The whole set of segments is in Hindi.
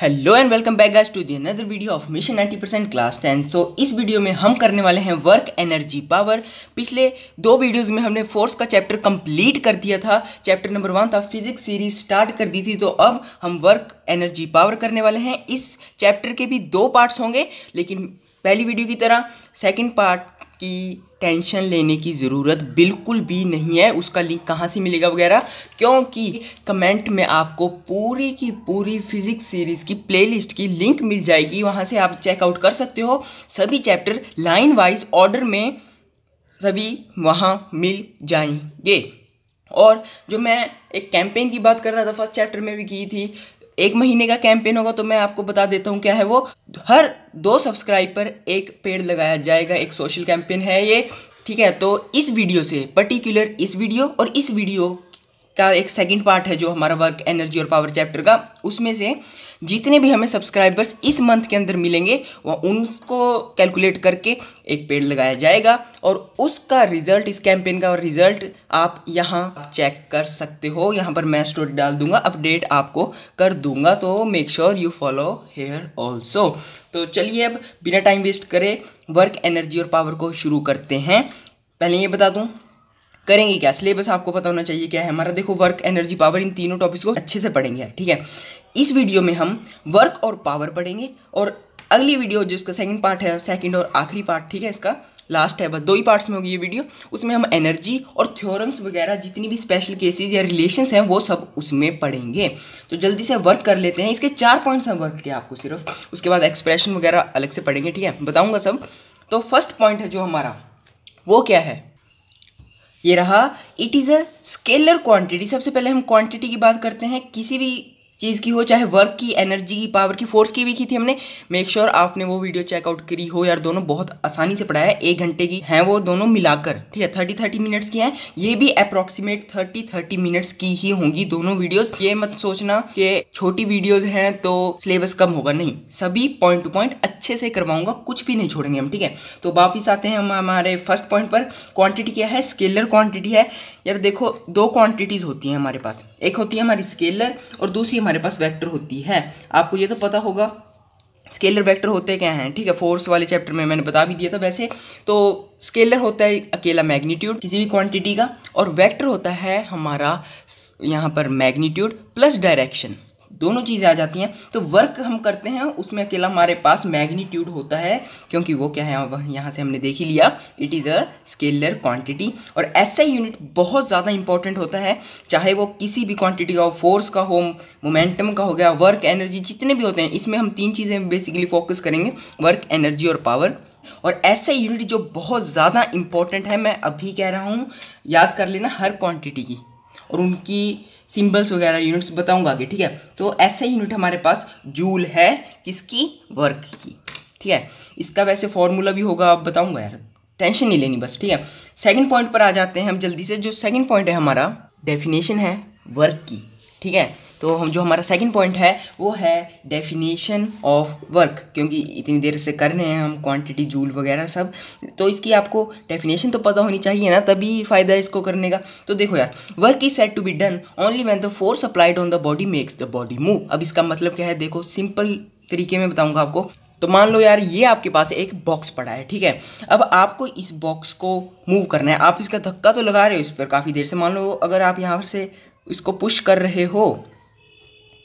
Hello and welcome back guys to the another video of mission 90 percent class ten तो इस वीडियो में हम करने वाले हैं वर्क एनर्जी पावर पिछले दो वीडियोस में हमने फोर्स का चैप्टर कंप्लीट कर दिया था चैप्टर नंबर वन था फिजिक्स सीरीज स्टार्ट कर दी थी तो अब हम वर्क एनर्जी पावर करने वाले हैं इस चैप्टर के भी दो पार्ट्स होंगे लेकिन पहली वीडियो की तरह सेकेंड पार्ट की टेंशन लेने की ज़रूरत बिल्कुल भी नहीं है उसका लिंक कहाँ से मिलेगा वगैरह क्योंकि कमेंट में आपको पूरी की पूरी फिजिक्स सीरीज़ की प्लेलिस्ट की लिंक मिल जाएगी वहाँ से आप चेकआउट कर सकते हो सभी चैप्टर लाइन वाइज ऑर्डर में सभी वहाँ मिल जाएंगे और जो मैं एक कैंपेन की बात कर रहा था फर्स्ट चैप्टर में भी की थी एक महीने का कैंपेन होगा तो मैं आपको बता देता हूँ क्या है वो हर दो सब्सक्राइब पर एक पेड़ लगाया जाएगा एक सोशल कैंपेन है ये ठीक है तो इस वीडियो से पर्टिकुलर इस वीडियो और इस वीडियो का एक सेकंड पार्ट है जो हमारा वर्क एनर्जी और पावर चैप्टर का उसमें से जितने भी हमें सब्सक्राइबर्स इस मंथ के अंदर मिलेंगे वह उनको कैलकुलेट करके एक पेड़ लगाया जाएगा और उसका रिजल्ट इस कैंपेन का रिजल्ट आप यहाँ चेक कर सकते हो यहाँ पर मैं स्टोरी डाल दूंगा अपडेट आपको कर दूंगा तो make sure you follow here also तो चलिए अब बिना टाइम वेस्ट करे वर्क एनर्जी और पावर को शुरू करते हैं पहले ये बता दूँ करेंगे क्या सिलेबस आपको पता होना चाहिए क्या है हमारा देखो वर्क एनर्जी पावर इन तीनों टॉपिक्स को अच्छे से पढ़ेंगे ठीक है इस वीडियो में हम वर्क और पावर पढ़ेंगे और अगली वीडियो जो इसका सेकंड पार्ट है सेकंड और आखिरी पार्ट ठीक है इसका लास्ट है बस दो ही पार्ट्स में होगी ये वीडियो उसमें हम एनर्जी और थ्योरम्स वगैरह जितनी भी स्पेशल केसेस या रिलेशंस हैं वो सब उसमें पढ़ेंगे तो जल्दी से वर्क कर लेते हैं इसके चार पॉइंट्स हैं वर्क के आपको सिर्फ उसके बाद एक्सप्रेशन वगैरह अलग से पढ़ेंगे ठीक है बताऊँगा सब तो फर्स्ट पॉइंट है जो हमारा वो क्या है ये रहा it is a scalar quantity सबसे पहले हम क्वांटिटी की बात करते हैं किसी भी चीज़ की हो चाहे वर्क की एनर्जी की पावर की फोर्स की भी की थी हमने मेक श्योर sure आपने वो वीडियो चेकआउट करी हो यार दोनों बहुत आसानी से पढ़ाया एक घंटे की हैं वो दोनों मिलाकर ठीक है थर्टी थर्टी मिनट्स की हैं ये भी अप्रॉक्सीमेट थर्टी थर्टी मिनट्स की ही होंगी दोनों वीडियोज ये मत सोचना कि छोटी वीडियोज हैं तो सिलेबस कम होगा नहीं सभी पॉइंट टू पॉइंट अच्छे से करवाऊंगा कुछ भी नहीं छोड़ेंगे हम ठीक है तो वापिस आते हैं हम हमारे फर्स्ट पॉइंट पर क्वांटिटी क्या है स्केलर क्वांटिटी है यार देखो दो क्वांटिटीज़ होती हैं हमारे पास एक होती है हमारी स्केलर और दूसरी हमारे पास वेक्टर होती है आपको ये तो पता होगा स्केलर वेक्टर होते क्या हैं ठीक है फोर्स वाले चैप्टर में मैंने बता भी दिया था वैसे तो स्केलर होता है अकेला मैग्नीट्यूड किसी भी क्वांटिटी का और वेक्टर होता है हमारा यहाँ पर मैग्नीट्यूड प्लस डायरेक्शन दोनों चीज़ें आ जाती हैं तो वर्क हम करते हैं उसमें अकेला हमारे पास मैग्नीट्यूड होता है क्योंकि वो क्या है अब यहाँ से हमने देख ही लिया it is a scalar quantity और ऐसा यूनिट बहुत ज़्यादा इंपॉर्टेंट होता है चाहे वो किसी भी क्वांटिटी का हो फोर्स का हो मोमेंटम का हो गया वर्क एनर्जी जितने भी होते हैं इसमें हम तीन चीज़ें बेसिकली फोकस करेंगे वर्क एनर्जी और पावर और ऐसा यूनिट जो बहुत ज़्यादा इंपॉर्टेंट है मैं अभी कह रहा हूँ याद कर लेना हर क्वान्टिटी की और उनकी सिंबल्स वगैरह यूनिट्स बताऊंगा आगे ठीक है तो ऐसे यूनिट हमारे पास जूल है किसकी वर्क की ठीक है इसका वैसे फॉर्मूला भी होगा आप बताऊंगा यार टेंशन नहीं लेनी बस ठीक है सेकंड पॉइंट पर आ जाते हैं हम जल्दी से जो सेकंड पॉइंट है हमारा डेफिनेशन है वर्क की ठीक है तो हम जो हमारा सेकंड पॉइंट है वो है डेफिनेशन ऑफ वर्क क्योंकि इतनी देर से कर रहे हैं हम क्वांटिटी जूल वगैरह सब तो इसकी आपको डेफिनेशन तो पता होनी चाहिए ना तभी फ़ायदा इसको करने का तो देखो यार work is set to be done only when the force applied on the body makes the body move अब इसका मतलब क्या है देखो सिंपल तरीके में बताऊँगा आपको तो मान लो यार ये आपके पास एक बॉक्स पड़ा है ठीक है अब आपको इस बॉक्स को मूव करना है आप इसका धक्का तो लगा रहे हो इस पर काफ़ी देर से मान लो अगर आप यहाँ से इसको पुश कर रहे हो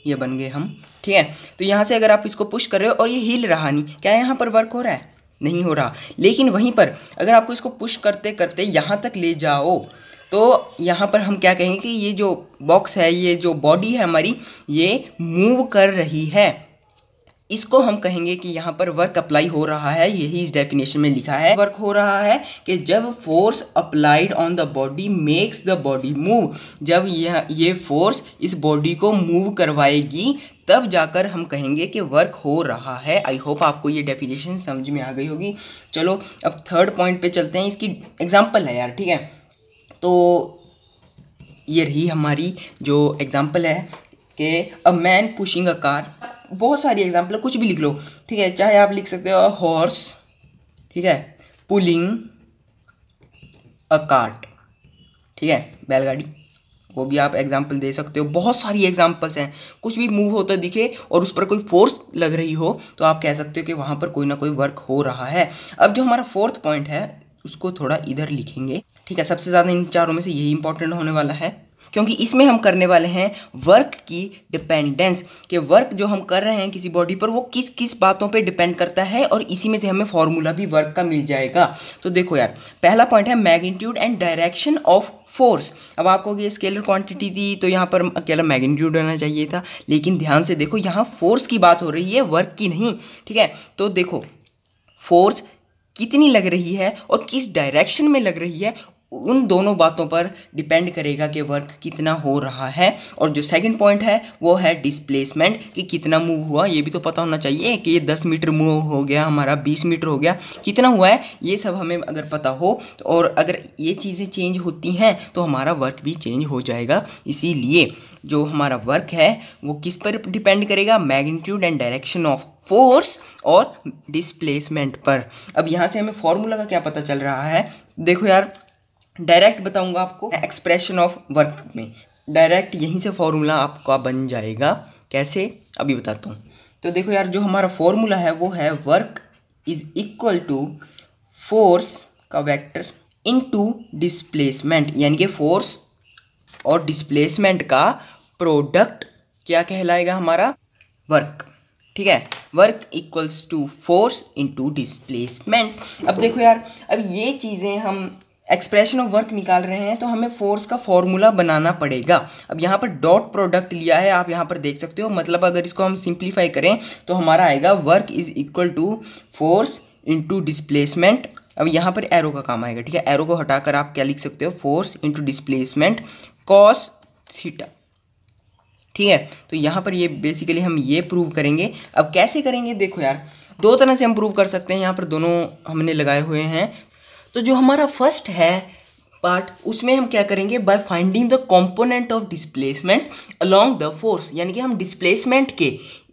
ये बन गए हम ठीक है तो यहाँ से अगर आप इसको पुश कर रहे हो और ये हिल रहा नहीं क्या यहाँ पर वर्क हो रहा है नहीं हो रहा लेकिन वहीं पर अगर आपको इसको पुश करते करते यहाँ तक ले जाओ तो यहाँ पर हम क्या कहेंगे कि ये जो बॉक्स है ये जो बॉडी है हमारी ये मूव कर रही है इसको हम कहेंगे कि यहाँ पर वर्क अप्लाई हो रहा है यही इस डेफिनेशन में लिखा है वर्क हो रहा है कि जब force applied on the body makes the body move जब यह ये फोर्स इस बॉडी को मूव करवाएगी तब जाकर हम कहेंगे कि वर्क हो रहा है आई होप आपको ये डेफिनेशन समझ में आ गई होगी चलो अब थर्ड पॉइंट पे चलते हैं इसकी एग्जाम्पल है यार ठीक है तो ये रही हमारी जो एग्ज़ाम्पल है कि a man pushing a car बहुत सारी एग्जाम्पल कुछ भी लिख लो ठीक है चाहे आप लिख सकते हो हॉर्स ठीक है पुलिंग अ कार्ट ठीक है बैलगाड़ी वो भी आप एग्जाम्पल दे सकते हो बहुत सारी एग्जाम्पल्स हैं कुछ भी मूव होता दिखे और उस पर कोई फोर्स लग रही हो तो आप कह सकते हो कि वहाँ पर कोई ना कोई वर्क हो रहा है अब जो हमारा फोर्थ पॉइंट है उसको थोड़ा इधर लिखेंगे ठीक है सबसे ज़्यादा इन चारों में से यही इंपॉर्टेंट होने वाला है क्योंकि इसमें हम करने वाले हैं वर्क की डिपेंडेंस कि वर्क जो हम कर रहे हैं किसी बॉडी पर वो किस किस बातों पे डिपेंड करता है और इसी में से हमें फॉर्मूला भी वर्क का मिल जाएगा तो देखो यार पहला पॉइंट है magnitude and direction of force अब आपको ये स्केलर क्वांटिटी दी तो यहाँ पर अकेला मैग्नीट्यूड होना चाहिए था लेकिन ध्यान से देखो यहाँ फोर्स की बात हो रही है वर्क की नहीं ठीक है तो देखो फोर्स कितनी लग रही है और किस डायरेक्शन में लग रही है उन दोनों बातों पर डिपेंड करेगा कि वर्क कितना हो रहा है और जो सेकंड पॉइंट है वो है डिस्प्लेसमेंट कि कितना मूव हुआ ये भी तो पता होना चाहिए कि ये दस मीटर मूव हो गया हमारा बीस मीटर हो गया कितना हुआ है ये सब हमें अगर पता हो तो और अगर ये चीज़ें चेंज होती हैं तो हमारा वर्क भी चेंज हो जाएगा इसीलिए जो हमारा वर्क है वो किस पर डिपेंड करेगा magnitude and direction of force और डिस्प्लेसमेंट पर अब यहाँ से हमें फॉर्मूला का क्या पता चल रहा है देखो यार डायरेक्ट बताऊंगा आपको एक्सप्रेशन ऑफ वर्क में डायरेक्ट यहीं से फॉर्मूला आपका बन जाएगा कैसे अभी बताता हूँ तो देखो यार जो हमारा फॉर्मूला है वो है work is equal to force का वेक्टर इनटू डिस्प्लेसमेंट यानी कि फोर्स और डिस्प्लेसमेंट का प्रोडक्ट क्या कहलाएगा हमारा वर्क ठीक है work equals to force into displacement अब देखो यार अब ये चीज़ें हम एक्सप्रेशन ऑफ वर्क निकाल रहे हैं तो हमें फोर्स का फॉर्मूला बनाना पड़ेगा अब यहाँ पर डॉट प्रोडक्ट लिया है आप यहाँ पर देख सकते हो मतलब अगर इसको हम सिंप्लीफाई करें तो हमारा आएगा work is equal to force into displacement अब यहाँ पर एरो का काम आएगा ठीक है एरो को हटाकर आप क्या लिख सकते हो force into displacement cos theta ठीक है तो यहाँ पर ये बेसिकली हम ये प्रूव करेंगे अब कैसे करेंगे देखो यार दो तरह से हम प्रूव कर सकते हैं यहाँ पर दोनों हमने लगाए हुए हैं तो जो हमारा फर्स्ट है पार्ट उसमें हम क्या करेंगे by finding the component of displacement along the force यानी कि हम डिस्प्लेसमेंट के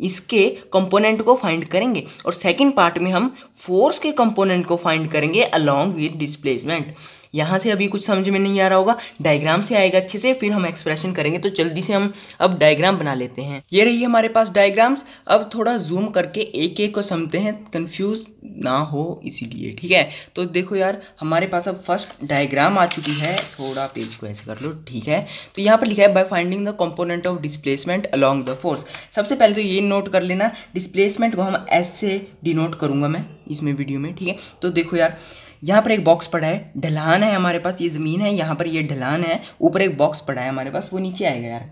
इसके कंपोनेंट को फाइंड करेंगे और सेकंड पार्ट में हम फोर्स के कंपोनेंट को फाइंड करेंगे अलोंग विद डिस्प्लेसमेंट यहाँ से अभी कुछ समझ में नहीं आ रहा होगा डायग्राम से आएगा अच्छे से फिर हम एक्सप्रेशन करेंगे तो जल्दी से हम अब डायग्राम बना लेते हैं ये रही हमारे पास डायग्राम्स अब थोड़ा जूम करके एक एक को समझते हैं कन्फ्यूज ना हो इसीलिए ठीक है तो देखो यार हमारे पास अब फर्स्ट डायग्राम आ चुकी है थोड़ा पेज को ऐसे कर लो ठीक है तो यहाँ पर लिखा है by finding the component of displacement along the force सबसे पहले तो ये नोट कर लेना डिस्प्लेसमेंट को हम ऐसे डिनोट करूँगा मैं इसमें वीडियो में ठीक है तो देखो यार यहाँ पर एक बॉक्स पड़ा है ढलान है हमारे पास ये ज़मीन है यहाँ पर ये ढलान है ऊपर एक बॉक्स पड़ा है हमारे पास वो नीचे आएगा यार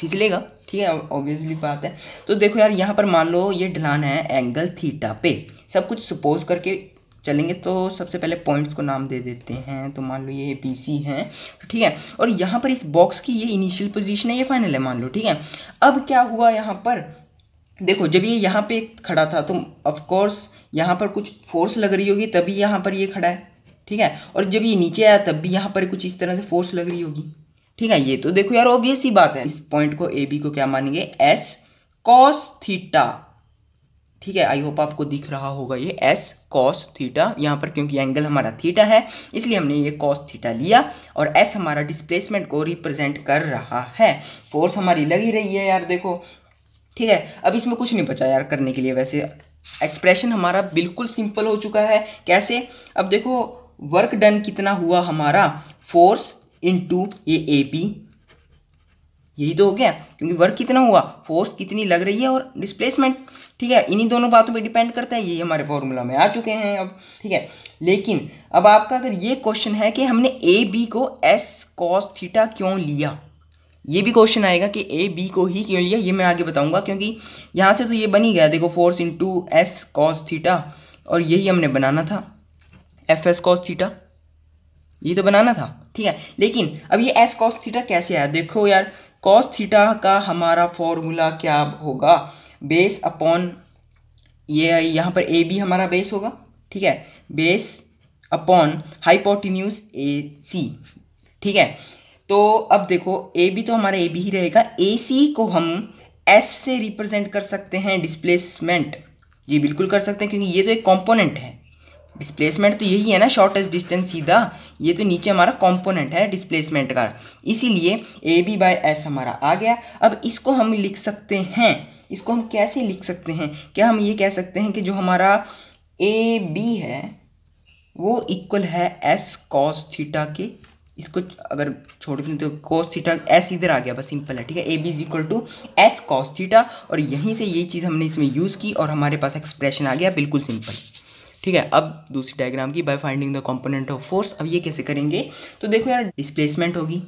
फिसलेगा ठीक है ऑब्वियसली बात है तो देखो यार यहाँ पर मान लो ये ढलान है एंगल थीटा पे सब कुछ सपोज करके चलेंगे तो सबसे पहले पॉइंट्स को नाम दे देते हैं तो मान लो ये बी सी है ठीक है और यहाँ पर इस बॉक्स की ये इनिशियल पोजीशन है ये फाइनल है मान लो ठीक है अब क्या हुआ यहाँ पर देखो जब ये यहाँ पे खड़ा था तो ऑफकोर्स यहाँ पर कुछ फोर्स लग रही होगी तभी यहाँ पर ये खड़ा है ठीक है और जब ये नीचे आया तब भी यहाँ पर कुछ इस तरह से फोर्स लग रही होगी ठीक है ये तो देखो यार ऑब्वियस ही बात है इस पॉइंट को ए बी को क्या मानेंगे एस कॉस थीटा ठीक है आई होप आपको दिख रहा होगा ये एस कॉस थीटा यहाँ पर क्योंकि एंगल हमारा थीटा है इसलिए हमने ये कॉस थीटा लिया और एस हमारा डिस्प्लेसमेंट को रिप्रेजेंट कर रहा है फोर्स हमारी लग ही रही है यार देखो ठीक है अब इसमें कुछ नहीं बचा यार करने के लिए वैसे एक्सप्रेशन हमारा बिल्कुल सिंपल हो चुका है कैसे अब देखो वर्क डन कितना हुआ हमारा फोर्स इंटू ये ए पी यही तो हो गया क्योंकि वर्क कितना हुआ फोर्स कितनी लग रही है और डिस्प्लेसमेंट ठीक है इन्हीं दोनों बातों पे डिपेंड करता है यही हमारे फॉर्मूला में आ चुके हैं अब ठीक है लेकिन अब आपका अगर ये क्वेश्चन है कि हमने ए बी को एस कॉस थीटा क्यों लिया ये भी क्वेश्चन आएगा कि ए बी को ही क्यों लिया ये मैं आगे बताऊंगा क्योंकि यहाँ से तो ये बन ही गया देखो force into S cos theta और यही हमने बनाना था एफ एस कॉस थीटा ये तो बनाना था ठीक है लेकिन अब ये एस कॉस थीटा कैसे आया देखो यार कॉस थीटा का हमारा फॉर्मूला क्या होगा बेस अपॉन ये यहाँ पर ए बी हमारा बेस होगा ठीक है base upon hypotenuse A C ठीक है तो अब देखो ए बी तो हमारा ए बी ही रहेगा ए सी को हम एस से रिप्रेजेंट कर सकते हैं डिस्प्लेसमेंट ये बिल्कुल कर सकते हैं क्योंकि ये तो एक कॉम्पोनेंट है डिस्प्लेसमेंट तो यही है ना शॉर्टेस्ट डिस्टेंस सीधा ये तो नीचे हमारा कॉम्पोनेंट है डिस्प्लेसमेंट का इसीलिए ए बी बाई एस हमारा आ गया अब इसको हम लिख सकते हैं इसको हम कैसे लिख सकते हैं क्या हम ये कह सकते हैं कि जो हमारा ए बी है वो इक्वल है एस कॉस थीटा के इसको अगर छोड़ दें तो कॉस थीटा एस इधर आ गया बस सिंपल है ठीक है A B is equal to S cos theta और यहीं से यही चीज़ हमने इसमें यूज़ की और हमारे पास एक्सप्रेशन आ गया बिल्कुल सिंपल ठीक है अब दूसरी डायग्राम की by finding the component of force अब ये कैसे करेंगे तो देखो यार डिस्प्लेसमेंट होगी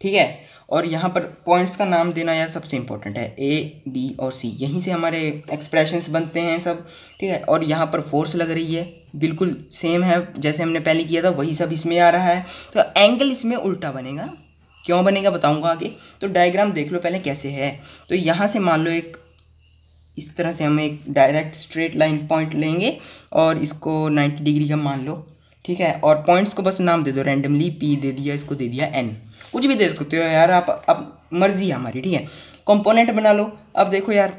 ठीक है और यहाँ पर पॉइंट्स का नाम देना यार सबसे इम्पोर्टेंट है ए बी और सी यहीं से हमारे एक्सप्रेशंस बनते हैं सब ठीक है और यहाँ पर फोर्स लग रही है बिल्कुल सेम है जैसे हमने पहले किया था वही सब इसमें आ रहा है तो एंगल इसमें उल्टा बनेगा क्यों बनेगा बताऊँगा आगे तो डायग्राम देख लो पहले कैसे है तो यहाँ से मान लो एक इस तरह से हम एक डायरेक्ट स्ट्रेट लाइन पॉइंट लेंगे और इसको 90 डिग्री का मान लो ठीक है और पॉइंट्स को बस नाम दे दो रैंडमली पी दे दिया इसको दे दिया एन कुछ भी दे सकते हो यार आप अब मर्जी है हमारी ठीक है कंपोनेंट बना लो अब देखो यार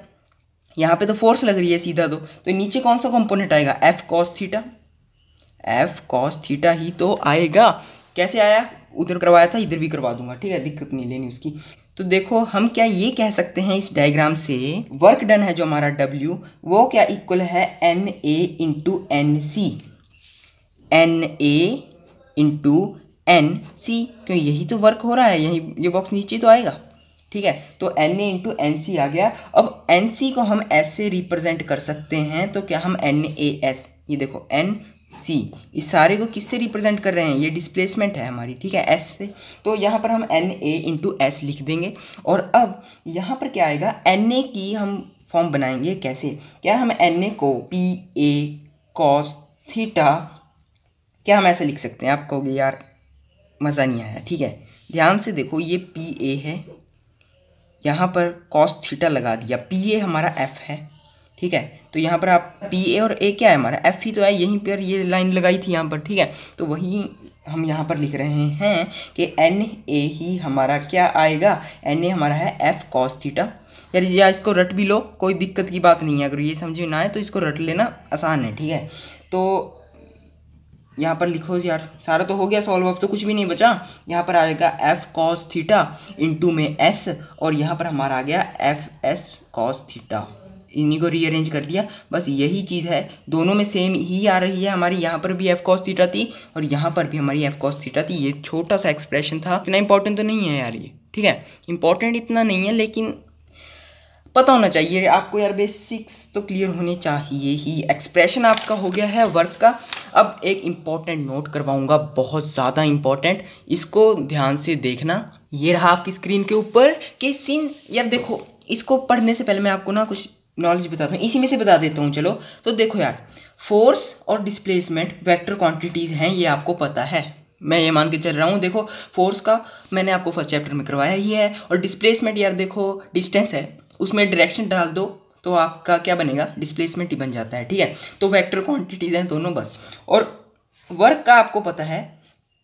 यहाँ पे तो फोर्स लग रही है सीधा दो तो।, तो नीचे कौन सा कंपोनेंट आएगा F cos theta F cos theta ही तो आएगा कैसे आया उधर करवाया था इधर भी करवा दूंगा ठीक है दिक्कत नहीं लेनी उसकी तो देखो हम क्या ये कह सकते हैं इस डायग्राम से वर्क डन है जो हमारा W वो क्या इक्वल है N A into N C N A into N C क्यों यही तो वर्क हो रहा है यही ये बॉक्स नीचे तो आएगा ठीक है तो N A into N C आ गया अब एन सी को हम एस से रिप्रेजेंट कर सकते हैं तो क्या हम एन ए एस ये देखो एन सी इस सारे को किससे रिप्रेजेंट कर रहे हैं ये डिस्प्लेसमेंट है हमारी ठीक है एस से तो यहाँ पर हम एन ए इंटू एस लिख देंगे और अब यहाँ पर क्या आएगा एन ए की हम फॉर्म बनाएंगे कैसे क्या हम एन ए को पी ए कॉस थीटा क्या हम ऐसे लिख सकते हैं आप कहोगे यार मज़ा नहीं आया ठीक है ध्यान से देखो ये पी ए है यहाँ पर कॉस थीटा लगा दिया पी ए हमारा एफ है ठीक है तो यहाँ पर आप पी ए और ए क्या है हमारा एफ ही तो है यहीं पर ये लाइन लगाई थी यहाँ पर ठीक है तो वही हम यहाँ पर लिख रहे हैं कि एन ए ही हमारा क्या आएगा एन ए हमारा है एफ कॉस थीटा यार या इसको रट भी लो कोई दिक्कत की बात नहीं है अगर ये समझ में ना आए तो इसको रट लेना आसान है ठीक है तो यहाँ पर लिखो यार सारा तो हो गया सॉल्व ऑफ तो कुछ भी नहीं बचा यहाँ पर आएगा एफ कॉस थीटा इंटू में एस और यहाँ पर हमारा आ गया एफ एस कॉस थीटा इन्हीं को रीअरेंज कर दिया बस यही चीज़ है दोनों में सेम ही आ रही है हमारी यहाँ पर भी एफ कॉस थीटा थी और यहाँ पर भी हमारी एफ कॉस थीटा थी ये छोटा सा एक्सप्रेशन था इतना इंपॉर्टेंट तो नहीं है यार ये ठीक है इंपॉर्टेंट इतना नहीं है लेकिन पता होना चाहिए आपको यार बेसिक्स तो क्लियर होने चाहिए ही एक्सप्रेशन आपका हो गया है वर्क का अब एक इम्पॉर्टेंट नोट करवाऊंगा बहुत ज़्यादा इम्पॉर्टेंट इसको ध्यान से देखना ये रहा आपकी स्क्रीन के ऊपर कि सिंस यार देखो इसको पढ़ने से पहले मैं आपको ना कुछ नॉलेज बताता हूँ इसी में से बता देता हूँ चलो तो देखो यार फोर्स और डिस्प्लेसमेंट वैक्टर क्वान्टिटीज़ हैं ये आपको पता है मैं ये मान के चल रहा हूँ देखो फोर्स का मैंने आपको फर्स्ट चैप्टर में करवाया ही है और डिस्प्लेसमेंट यार देखो डिस्टेंस है उसमें डायरेक्शन डाल दो तो आपका क्या बनेगा डिस्प्लेसमेंट ही बन जाता है ठीक है तो वेक्टर क्वांटिटीज हैं दोनों बस और वर्क का आपको पता है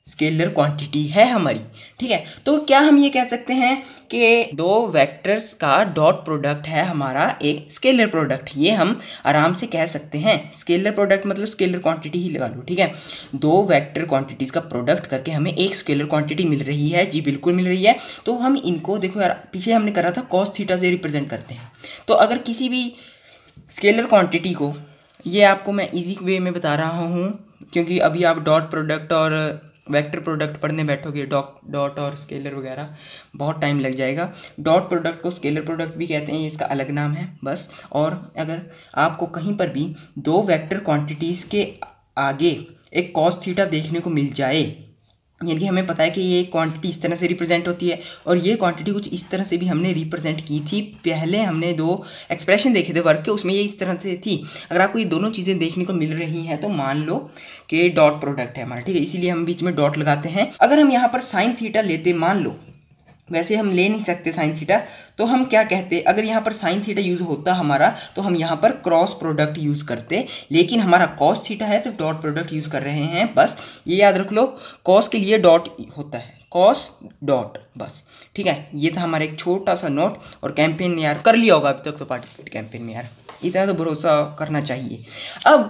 स्केलर क्वांटिटी है हमारी ठीक है तो क्या हम ये कह सकते हैं कि दो वेक्टर्स का डॉट प्रोडक्ट है हमारा एक स्केलर प्रोडक्ट ये हम आराम से कह सकते हैं स्केलर प्रोडक्ट मतलब स्केलर क्वांटिटी ही लगा लो ठीक है दो वेक्टर क्वांटिटीज़ का प्रोडक्ट करके हमें एक स्केलर क्वांटिटी मिल रही है जी बिल्कुल मिल रही है तो हम इनको देखो यार पीछे हमने करा था कॉस थीटा से रिप्रेजेंट करते हैं तो अगर किसी भी स्केलर क्वांटिटी को ये आपको मैं इजी वे में बता रहा हूँ क्योंकि अभी आप डॉट प्रोडक्ट और वेक्टर प्रोडक्ट पढ़ने बैठोगे डॉट डॉट और स्केलर वगैरह बहुत टाइम लग जाएगा डॉट प्रोडक्ट को स्केलर प्रोडक्ट भी कहते हैं इसका अलग नाम है बस और अगर आपको कहीं पर भी दो वेक्टर क्वांटिटीज़ के आगे एक कॉस थीटा देखने को मिल जाए यानी कि हमें पता है कि ये क्वांटिटी इस तरह से रिप्रेजेंट होती है और ये क्वांटिटी कुछ इस तरह से भी हमने रिप्रेजेंट की थी पहले हमने दो एक्सप्रेशन देखे थे वर्क के उसमें ये इस तरह से थी अगर आपको ये दोनों चीज़ें देखने को मिल रही हैं तो मान लो कि डॉट प्रोडक्ट है हमारा ठीक है इसीलिए हम बीच में डॉट लगाते हैं अगर हम यहाँ पर साइन थीटा लेते मान लो वैसे हम ले नहीं सकते साइन थीटा तो हम क्या कहते अगर यहाँ पर साइन थीटा यूज़ होता हमारा तो हम यहाँ पर क्रॉस प्रोडक्ट यूज़ करते लेकिन हमारा कॉस थीटा है तो डॉट प्रोडक्ट यूज़ कर रहे हैं बस ये याद रख लो कॉस के लिए डॉट होता है कॉस डॉट बस ठीक है ये था हमारा एक छोटा सा नोट और कैंपेन यार कर लिया होगा अभी तक तो पार्टिसिपेट कैंपेन में यार इतना तो भरोसा करना चाहिए अब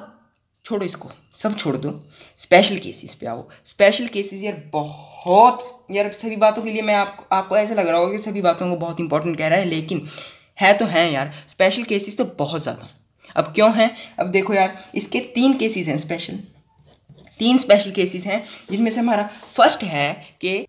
छोड़ो इसको सब छोड़ दो स्पेशल केसेस पे आओ स्पेशल केसेस यार बहुत यार सभी बातों के लिए मैं आपको आपको ऐसा लग रहा होगा कि सभी बातों को बहुत इंपॉर्टेंट कह रहा है लेकिन है तो हैं यार स्पेशल केसेस तो बहुत ज़्यादा अब क्यों हैं अब देखो यार इसके तीन केसेस हैं स्पेशल तीन स्पेशल केसेस हैं जिनमें से हमारा फर्स्ट है कि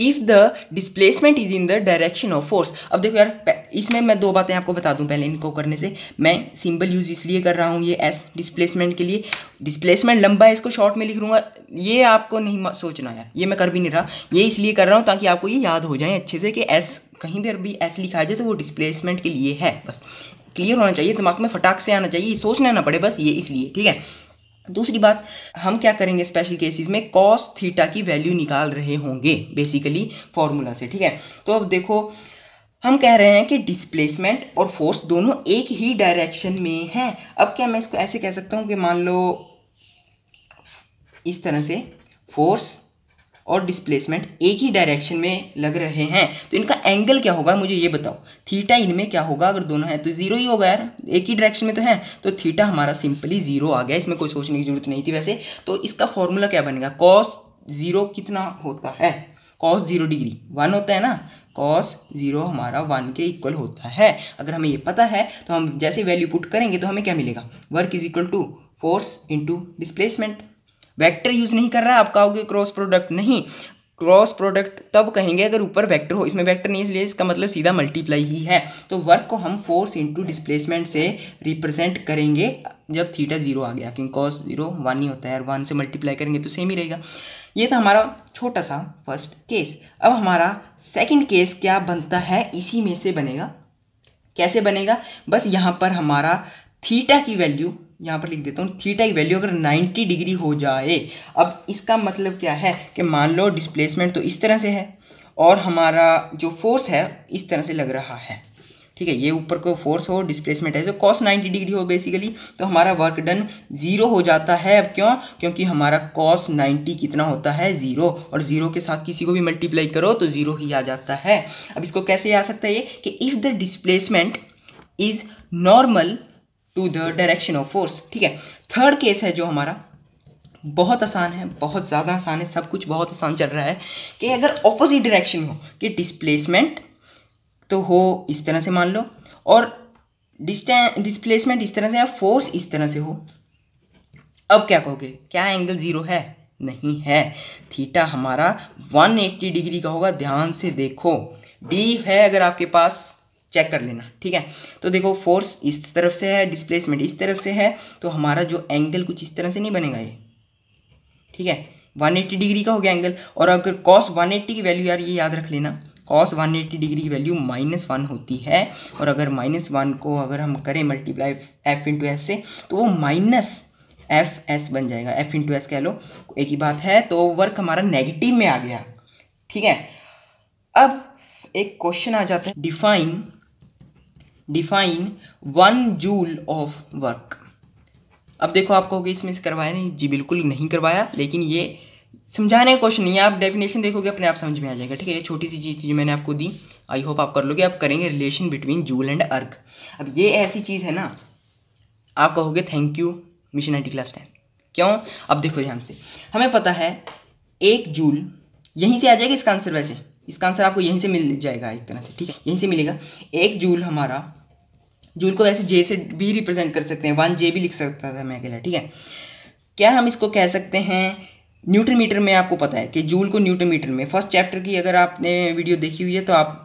if the displacement is in the direction of force अब देखो यार इसमें मैं दो बातें आपको बता दूं पहले इनको करने से मैं सिंबल यूज़ इसलिए कर रहा हूँ ये एस डिस्प्लेसमेंट के लिए डिस्प्लेसमेंट लंबा है इसको शॉर्ट में लिख लूंगा ये आपको नहीं सोचना यार ये मैं कर भी नहीं रहा ये इसलिए कर रहा हूँ ताकि आपको ये याद हो जाए अच्छे से कि एस कहीं पर भी एस लिखा जाए तो वो डिस्प्लेसमेंट के लिए है बस क्लियर होना चाहिए दिमाग में फटाक से आना चाहिए सोचना ना पड़े बस ये इसलिए ठीक है दूसरी बात हम क्या करेंगे स्पेशल केसेस में कॉस थीटा की वैल्यू निकाल रहे होंगे बेसिकली फॉर्मूला से ठीक है तो अब देखो हम कह रहे हैं कि डिस्प्लेसमेंट और फोर्स दोनों एक ही डायरेक्शन में हैं अब क्या मैं इसको ऐसे कह सकता हूँ कि मान लो इस तरह से फोर्स और डिस्प्लेसमेंट एक ही डायरेक्शन में लग रहे हैं तो इनका एंगल क्या होगा मुझे ये बताओ थीटा इनमें क्या होगा अगर दोनों हैं तो जीरो ही होगा यार एक ही डायरेक्शन में तो है तो थीटा हमारा सिंपली जीरो आ गया इसमें कोई सोचने की जरूरत नहीं थी वैसे तो इसका फॉर्मूला क्या बनेगा कॉस जीरो कितना होता है कॉस जीरो डिग्री वन होता है ना कॉस जीरो हमारा वन के इक्वल होता है अगर हमें ये पता है तो हम जैसे वैल्यू पुट करेंगे तो हमें क्या मिलेगा work is equal to force into displacement vector use नहीं कर रहा आप कहोगे क्रॉस प्रोडक्ट नहीं क्रॉस प्रोडक्ट तब कहेंगे अगर ऊपर वेक्टर हो इसमें वेक्टर नहीं इसलिए इसका मतलब सीधा मल्टीप्लाई ही है तो वर्क को हम फोर्स इनटू डिस्प्लेसमेंट से रिप्रेजेंट करेंगे जब थीटा जीरो आ गया क्योंकि कॉस जीरो वन ही होता है और वन से मल्टीप्लाई करेंगे तो सेम ही रहेगा ये था हमारा छोटा सा फर्स्ट केस अब हमारा सेकेंड केस क्या बनता है इसी में से बनेगा कैसे बनेगा बस यहाँ पर हमारा थीटा की वैल्यू यहाँ पर लिख देता हूँ थीटा की वैल्यू अगर 90 डिग्री हो जाए अब इसका मतलब क्या है कि मान लो डिस्प्लेसमेंट तो इस तरह से है और हमारा जो फोर्स है इस तरह से लग रहा है ठीक है ये ऊपर को फोर्स हो डिस्प्लेसमेंट है जो कॉस 90 डिग्री हो बेसिकली तो हमारा वर्क डन ज़ीरो हो जाता है अब क्यों क्योंकि हमारा कॉस 90 कितना होता है ज़ीरो और ज़ीरो के साथ किसी को भी मल्टीप्लाई करो तो ज़ीरो ही आ जाता है अब इसको कैसे आ सकता है ये कि if the displacement is normal to the direction of force ठीक है थर्ड केस है जो हमारा बहुत आसान है बहुत ज़्यादा आसान है सब कुछ बहुत आसान चल रहा है कि अगर ऑपोजिट डायरेक्शन में हो कि डिस्प्लेसमेंट तो हो इस तरह से मान लो और डिस्टें डिस्प्लेसमेंट इस तरह से या फोर्स इस तरह से हो अब क्या कहोगे क्या एंगल ज़ीरो है नहीं है थीटा हमारा 180 डिग्री का होगा ध्यान से देखो डी है अगर आपके पास चेक कर लेना ठीक है तो देखो फोर्स इस तरफ से है डिस्प्लेसमेंट इस तरफ से है तो हमारा जो एंगल कुछ इस तरह से नहीं बनेगा ये ठीक है 180 डिग्री का हो गया एंगल और अगर कॉस 180 की वैल्यू यार ये याद रख लेना कॉस 180 डिग्री की वैल्यू माइनस वन होती है और अगर माइनस वन को अगर हम करें मल्टीप्लाई एफ इंटू एफ से तो वो माइनस एफ एस बन जाएगा एफ इंटू एस कह लो एक ही बात है तो वर्क हमारा नेगेटिव में आ गया ठीक है अब एक क्वेश्चन आ जाता है define define one joule of work अब देखो आप कहोगे इसमें से करवाया नहीं जी बिल्कुल नहीं करवाया लेकिन ये समझाने का क्वेश्चन नहीं है आप डेफिनेशन देखोगे अपने आप समझ में आ जाएगा ठीक है ये छोटी सी चीज़ जो मैंने आपको दी आई होप आप कर लोगे आप करेंगे रिलेशन बिटवीन जूल एंड अर्क अब ये ऐसी चीज़ है ना आप कहोगे thank you mission I class ten क्यों अब देखो ध्यान से हमें पता है एक जूल यहीं से आ जाएगा इसका आंसर वैसे इसका आंसर आपको यहीं से मिल जाएगा एक तरह से ठीक है यहीं से मिलेगा एक जूल हमारा जूल को वैसे जे से भी रिप्रेजेंट कर सकते हैं वन जे भी लिख सकता था मैं अकेला ठीक है क्या हम इसको कह सकते हैं न्यूट्रन मीटर में आपको पता है कि जूल को न्यूटन मीटर में फर्स्ट चैप्टर की अगर आपने वीडियो देखी हुई है तो आप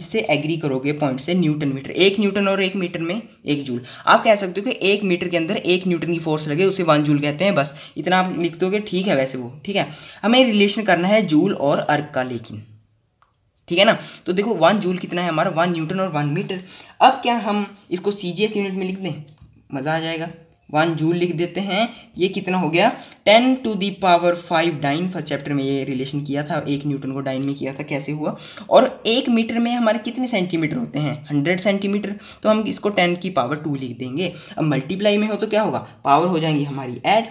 इससे एग्री करोगे पॉइंट से न्यूटन मीटर एक न्यूटन और एक मीटर में एक जूल आप कह सकते हो कि एक मीटर के अंदर एक न्यूटन की फोर्स लगे उसे वन जूल कहते हैं बस इतना आप लिख दोगे ठीक है वैसे वो ठीक है हमें रिलेशन करना है जूल और अर्क का लेकिन ठीक है ना तो देखो वन जूल कितना है हमारा वन न्यूटन और वन मीटर अब क्या हम इसको सी यूनिट में लिख दें मज़ा आ जाएगा वन जूल लिख देते हैं ये कितना हो गया ten to the power five dyne first chapter में ये रिलेशन किया था एक न्यूटन को डाइन में किया था कैसे हुआ और एक मीटर में हमारे कितने सेंटीमीटर होते हैं हंड्रेड सेंटीमीटर तो हम इसको टेन की पावर टू लिख देंगे अब मल्टीप्लाई में हो तो क्या होगा पावर हो जाएंगी हमारी एड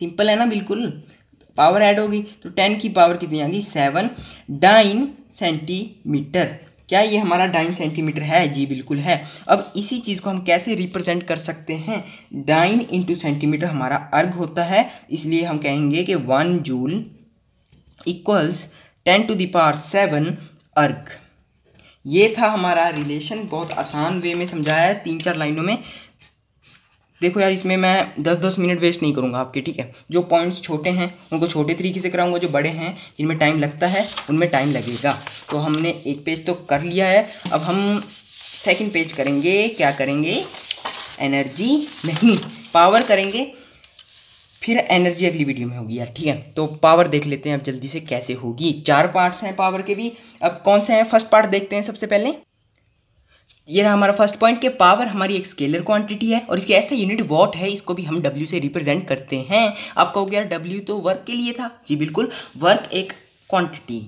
सिंपल है ना बिल्कुल पावर ऐड होगी तो टेन की पावर कितनी आ गई सेवन डाइन सेंटीमीटर क्या ये हमारा डाइन सेंटीमीटर है जी बिल्कुल है अब इसी चीज़ को हम कैसे रिप्रेजेंट कर सकते हैं डाइन इंटू सेंटीमीटर हमारा अर्घ होता है इसलिए हम कहेंगे कि one joule equals ten to the power seven erg ये था हमारा रिलेशन बहुत आसान वे में समझाया है तीन चार लाइनों में देखो यार इसमें मैं दस दस मिनट वेस्ट नहीं करूँगा आपके ठीक है जो पॉइंट्स छोटे हैं उनको छोटे तरीके से कराऊंगा जो बड़े हैं जिनमें टाइम लगता है उनमें टाइम लगेगा तो हमने एक पेज तो कर लिया है अब हम सेकंड पेज करेंगे क्या करेंगे एनर्जी नहीं पावर करेंगे फिर एनर्जी अगली वीडियो में होगी यार ठीक है तो पावर देख लेते हैं अब जल्दी से कैसे होगी चार पार्ट्स हैं पावर के भी अब कौन से हैं फर्स्ट पार्ट देखते हैं सबसे पहले ये रहा हमारा फर्स्ट पॉइंट कि पावर हमारी एक स्केलर क्वांटिटी है और इसकी ऐसा यूनिट वॉट है इसको भी हम डब्ल्यू से रिप्रेजेंट करते हैं आप कहोगे यार डब्ल्यू तो वर्क के लिए था जी बिल्कुल वर्क एक क्वांटिटी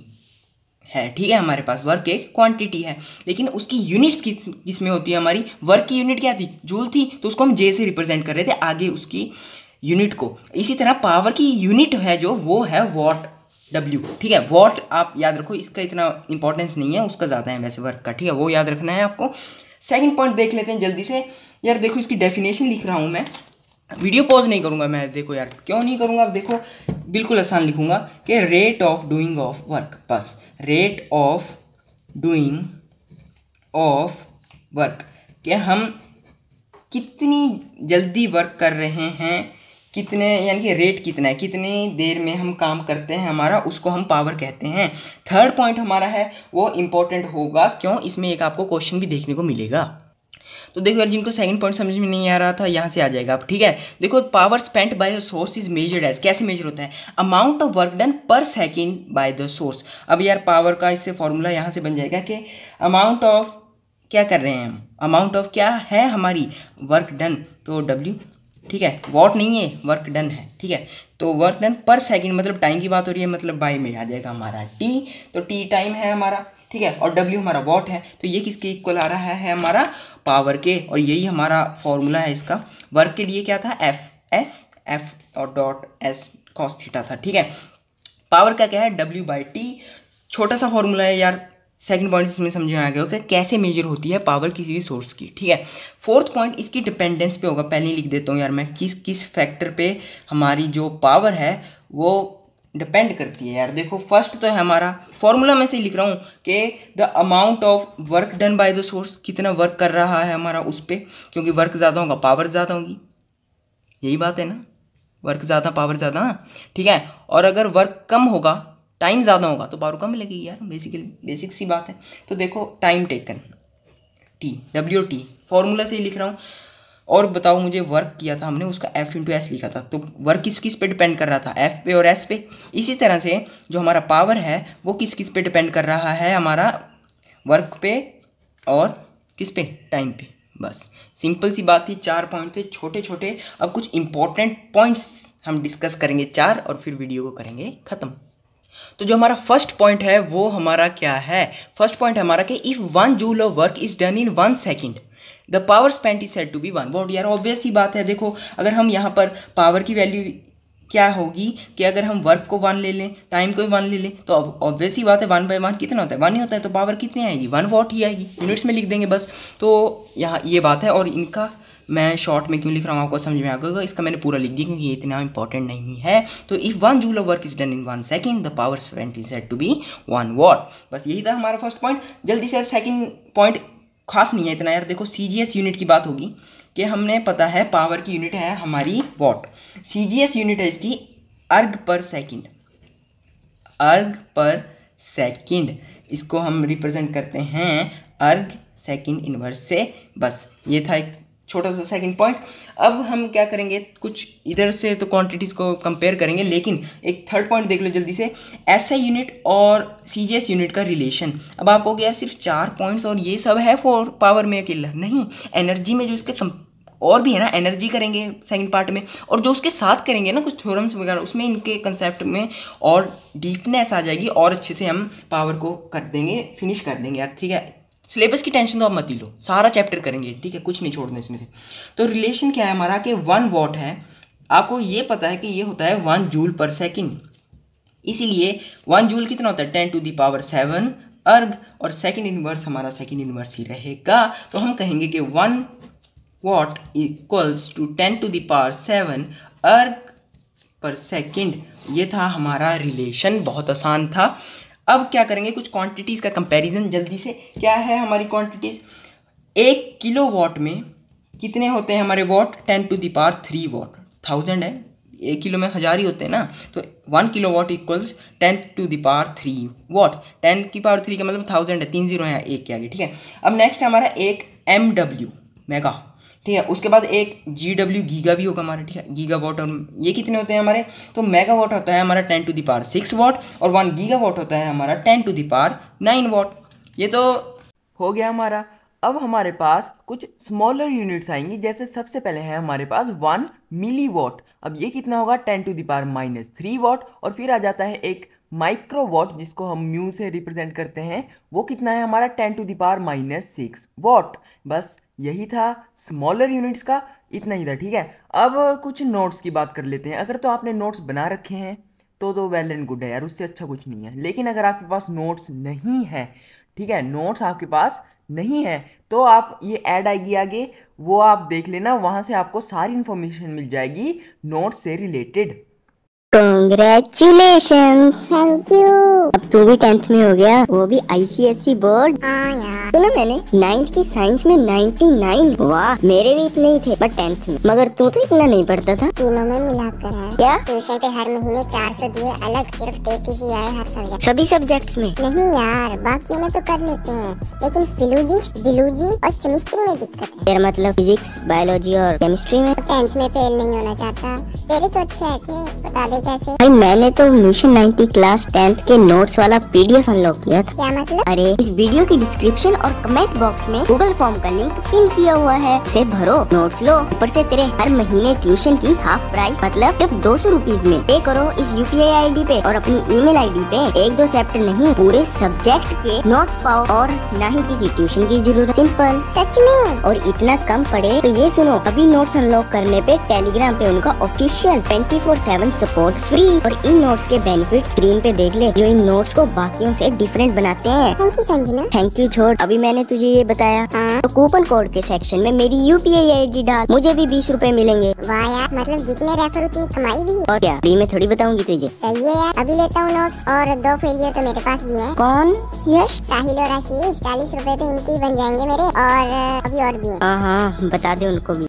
है ठीक है हमारे पास वर्क एक क्वांटिटी है लेकिन उसकी यूनिट्स किस किसमें होती है हमारी वर्क की यूनिट क्या थी जूल थी तो उसको हम जे से रिप्रेजेंट कर रहे थे आगे उसकी यूनिट को इसी तरह पावर की यूनिट है जो वो है वॉट डब्ल्यू ठीक है वॉट आप याद रखो इसका इतना इंपॉर्टेंस नहीं है उसका ज़्यादा है वैसे वर्क का ठीक है वो याद रखना है आपको सेकंड पॉइंट देख लेते हैं जल्दी से यार देखो इसकी डेफिनेशन लिख रहा हूँ मैं वीडियो पॉज नहीं करूँगा मैं देखो यार क्यों नहीं करूँगा आप देखो बिल्कुल आसान लिखूँगा कि rate of doing of work बस rate of doing of work क्या हम कितनी जल्दी वर्क कर रहे हैं कितने यानी कि रेट कितना है कितनी देर में हम काम करते हैं हमारा उसको हम पावर कहते हैं थर्ड पॉइंट हमारा है वो इम्पोर्टेंट होगा क्यों इसमें एक आपको क्वेश्चन भी देखने को मिलेगा तो देखो यार जिनको सेकंड पॉइंट समझ में नहीं आ रहा था यहाँ से आ जाएगा आप ठीक है देखो power spent by a source is measured as कैसे मेजर होता है amount of work done per second by the source अब यार पावर का इससे फॉर्मूला यहाँ से बन जाएगा कि अमाउंट ऑफ क्या कर रहे हैं हम अमाउंट ऑफ क्या है हमारी वर्क डन तो डब्ल्यू ठीक है वॉट नहीं है वर्क डन है ठीक है तो वर्क डन पर सेकंड मतलब टाइम की बात हो रही है मतलब बाई में आ जाएगा हमारा टी तो टी टाइम है हमारा ठीक है और डब्ल्यू हमारा वॉट है तो ये किसके इक्वल आ रहा है हमारा पावर के और यही हमारा फॉर्मूला है इसका वर्क के लिए क्या था एफ एस एफ और डॉट एस कॉस थीटा था ठीक है पावर का क्या है डब्ल्यू बाई टी छोटा सा फॉर्मूला है यार सेकंड पॉइंट इसमें समझ में आ गया होगा कैसे मेजर होती है पावर किसी भी सोर्स की ठीक है फोर्थ पॉइंट इसकी डिपेंडेंस पे होगा पहले लिख देता हूँ यार मैं किस किस फैक्टर पे हमारी जो पावर है वो डिपेंड करती है यार देखो फर्स्ट तो है हमारा फॉर्मूला में से लिख रहा हूँ कि the amount of work done by the source कितना वर्क कर रहा है हमारा उस पर क्योंकि वर्क ज़्यादा होगा पावर ज़्यादा होगी यही बात है ना वर्क ज़्यादा पावर ज़्यादा हाँ। ठीक है और अगर वर्क कम होगा टाइम ज़्यादा होगा तो बारह कम लगेगी यार बेसिकली बेसिक सी बात है तो देखो time taken T W T formula से ही लिख रहा हूँ और बताओ मुझे वर्क किया था हमने उसका एफ इंटू एस लिखा था तो वर्क किस किस पे डिपेंड कर रहा था एफ पे और एस पे इसी तरह से जो हमारा पावर है वो किस किस पे डिपेंड कर रहा है हमारा वर्क पे और किस पे टाइम पे बस सिंपल सी बात थी चार पॉइंट थे छोटे छोटे अब कुछ इंपॉर्टेंट पॉइंट्स हम डिस्कस करेंगे चार और फिर वीडियो को करेंगे ख़त्म तो जो हमारा फर्स्ट पॉइंट है वो हमारा क्या है फर्स्ट पॉइंट हमारा कि if one joule of work is done in one second the power spent is set to be one watt यार ऑब्वियस ही बात है देखो अगर हम यहाँ पर पावर की वैल्यू क्या होगी कि अगर हम वर्क को वन ले लें टाइम को भी वन ले लें तो ऑब्वियस ही बात है वन बाई वन कितना होता है वन ही होता है तो पावर कितनी आएगी वन वॉट ही आएगी यूनिट्स में लिख देंगे बस तो यहाँ ये बात है और इनका मैं शॉर्ट में क्यों लिख रहा हूँ आपको समझ में आएगा इसका मैंने पूरा लिख दिया क्योंकि ये इतना इंपॉर्टेंट नहीं है तो if one joule of work is done in one second the power spent is said to be one watt बस यही था हमारा फर्स्ट पॉइंट जल्दी से अब सेकेंड पॉइंट खास नहीं है इतना यार देखो सी यूनिट की बात होगी कि हमने पता है पावर की यूनिट है हमारी वॉट सी यूनिट है इसकी अर्ग पर सेकेंड अर्ग पर सेकेंड इसको हम रिप्रेजेंट करते हैं अर्ग सेकेंड इनवर्स से बस ये था एक छोटा सा सेकंड पॉइंट अब हम क्या करेंगे कुछ इधर से तो क्वांटिटीज़ को कंपेयर करेंगे लेकिन एक थर्ड पॉइंट देख लो जल्दी से एस आई यूनिट और सी जी एस यूनिट का रिलेशन अब आपको गया सिर्फ चार पॉइंट्स और ये सब है फॉर पावर में अकेला नहीं एनर्जी में जो इसके और भी है ना एनर्जी करेंगे सेकंड पार्ट में और जो उसके साथ करेंगे ना कुछ थ्योरम्स वगैरह उसमें इनके कंसेप्ट में और डीपनेस आ जाएगी और अच्छे से हम पावर को कर देंगे फिनिश कर देंगे यार ठीक है सिलेबस की टेंशन तो आप मत ही लो सारा चैप्टर करेंगे ठीक है कुछ नहीं छोड़ना इसमें से तो रिलेशन क्या है हमारा कि वन वॉट है आपको ये पता है कि ये होता है वन जूल पर सेकेंड इसीलिए वन जूल कितना होता है ten to the power seven erg और सेकेंड इनवर्स हमारा सेकेंड इनवर्स ही रहेगा तो हम कहेंगे कि one watt equals to ten to the power seven erg per second ये था हमारा रिलेशन बहुत आसान था अब क्या करेंगे कुछ क्वांटिटीज़ का कंपैरिजन जल्दी से क्या है हमारी क्वांटिटीज़ एक किलो वॉट में कितने होते हैं हमारे watt ten to the power three watt thousand है एक किलो में हज़ार ही होते हैं ना तो one kilo watt equals ten to the power three watt ten की पावर थ्री का मतलब थाउजेंड है तीन जीरो है एक के आगे ठीक है अब नेक्स्ट है हमारा एक एम डब्ल्यू मेगा ठीक है उसके बाद एक जी डब्ल्यू गीगा भी होगा हमारा ठीक है गीगा वॉट और ये कितने होते हैं हमारे तो मेगा वॉट होता है हमारा ten to the power six watt और वन गीगा वॉट होता है हमारा ten to the power nine watt ये तो हो गया हमारा अब हमारे पास कुछ स्मॉलर यूनिट्स आएंगे जैसे सबसे पहले है हमारे पास वन मिली वॉट अब ये कितना होगा ten to par minus three watt और फिर आ जाता है एक माइक्रो वॉट जिसको हम म्यू से रिप्रेजेंट करते हैं वो कितना है हमारा ten to par minus six watt बस यही था स्मॉलर यूनिट्स का इतना ही था ठीक है अब कुछ नोट्स की बात कर लेते हैं अगर तो आपने नोट्स बना रखे हैं तो तो वेल एंड गुड है यार उससे अच्छा कुछ नहीं है लेकिन अगर आपके पास नोट्स नहीं है ठीक है नोट्स आपके पास नहीं है तो आप ये ऐड आएगी आगे वो आप देख लेना वहाँ से आपको सारी इन्फॉर्मेशन मिल जाएगी नोट्स से रिलेटेड कॉन्ग्रेचुलेशन थैंक यू अब तू भी टेंथ में हो गया वो भी आईसीएसई बोर्ड e हाँ सुना मैंने नाइन्थ की साइंस में 99 वाह मेरे भी इतने ही थे बट टेंथ में मगर तू तो इतना नहीं पढ़ता था तीनों में मिलाकर है क्या ट्यूशन पे हर महीने चार सौ दिए अलग सिर्फ तैतीस ही आए हर सब्जेक्ट सभी सब्जेक्ट्स में नहीं यार बाकी में तो कर लेते हैं लेकिन फिलोजिक्स बिलोजी और केमिस्ट्री में दिक्कत है तेरा मतलब फिजिक्स बायोलॉजी और केमिस्ट्री में टेंथ में फेल नहीं होना चाहता तेरे तो अच्छे है पता दे कैसे भाई मैंने तो मिशन 90 क्लास टेंथ के नोट्स वाला पीडीएफ अनलॉक किया था क्या मतलब अरे इस वीडियो की डिस्क्रिप्शन और कमेंट बॉक्स में गूगल फॉर्म का लिंक पिन किया हुआ है उसे भरो नोट्स लो ऊपर से तेरे हर महीने ट्यूशन की हाफ प्राइस मतलब सिर्फ दो सौ में पे करो इस यू पी आई पे और अपनी ईमेल आईडी पे एक दो चैप्टर नहीं पूरे सब्जेक्ट के नोट्स पाओ और न ही किसी ट्यूशन की जरूरत सिंपल सच में और इतना कम पड़े तो ये सुनो अभी नोट्स अनलॉक करने पे टेलीग्राम पे उनका official twenty four seven support note free और इन e नोट्स के बेनिफिट स्क्रीन पे देख ले जो इन नोट्स को बाकियों से डिफरेंट बनाते हैं thank you Sanjana thank you छोड़ अभी मैंने तुझे ये बताया हाँ। तो कूपन कोड के सेक्शन में मेरी U P I I D डाल मुझे भी बीस रूपए मिलेंगे वाह यार मतलब जितने रेफर उतनी कमाई भी और क्या फ्री में थोड़ी बताऊंगी तुझे सही है यार अभी लेता हूँ नोट्स और दो फेलियर तो मेरे पास भी है कौन यश साहिल और आशीष चालीस रूपए तो इनकी बन जाएंगे मेरे और अभी और भी है हाँ हाँ बता दे उनको भी